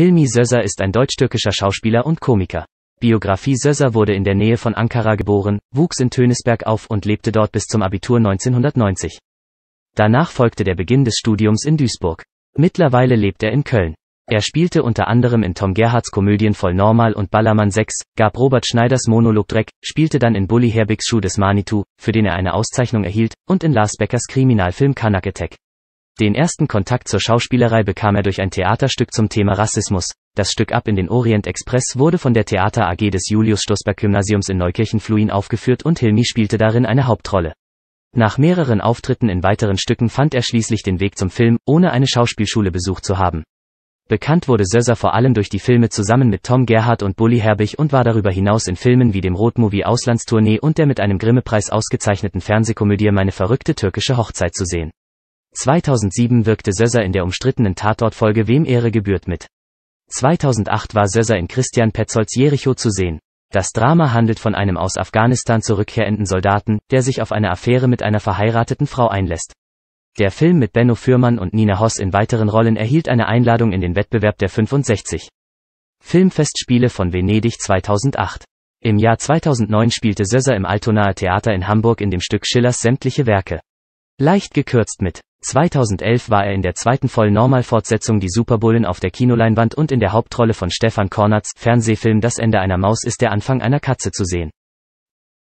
Hilmi Sözer ist ein deutsch-türkischer Schauspieler und Komiker. Biografie Sözer wurde in der Nähe von Ankara geboren, wuchs in Tönisberg auf und lebte dort bis zum Abitur 1990. Danach folgte der Beginn des Studiums in Duisburg. Mittlerweile lebt er in Köln. Er spielte unter anderem in Tom Gerhards Komödien Voll Normal und Ballermann 6, gab Robert Schneiders Monolog Dreck, spielte dann in Bully Herbigs Schuh des Manitou, für den er eine Auszeichnung erhielt, und in Lars Beckers Kriminalfilm Kanak Attack. Den ersten Kontakt zur Schauspielerei bekam er durch ein Theaterstück zum Thema Rassismus. Das Stück Ab in den Orient Express wurde von der Theater AG des Julius-Stoßberg-Gymnasiums in Neukirchen-Fluin aufgeführt und Hilmi spielte darin eine Hauptrolle. Nach mehreren Auftritten in weiteren Stücken fand er schließlich den Weg zum Film, ohne eine Schauspielschule besucht zu haben. Bekannt wurde Söser vor allem durch die Filme zusammen mit Tom Gerhardt und Bully Herbig und war darüber hinaus in Filmen wie dem Rotmovie Auslandstournee und der mit einem Grimme-Preis ausgezeichneten Fernsehkomödie Meine verrückte türkische Hochzeit zu sehen. 2007 wirkte Sösser in der umstrittenen Tatortfolge Wem Ehre gebührt mit. 2008 war Sösser in Christian Petzolds Jericho zu sehen. Das Drama handelt von einem aus Afghanistan zurückkehrenden Soldaten, der sich auf eine Affäre mit einer verheirateten Frau einlässt. Der Film mit Benno Fürmann und Nina Hoss in weiteren Rollen erhielt eine Einladung in den Wettbewerb der 65 Filmfestspiele von Venedig 2008. Im Jahr 2009 spielte Sösser im Altonaer Theater in Hamburg in dem Stück Schillers sämtliche Werke. Leicht gekürzt mit 2011 war er in der zweiten Vollnormal-Fortsetzung Die Superbullen auf der Kinoleinwand und in der Hauptrolle von Stefan Kornatz, Fernsehfilm Das Ende einer Maus ist der Anfang einer Katze zu sehen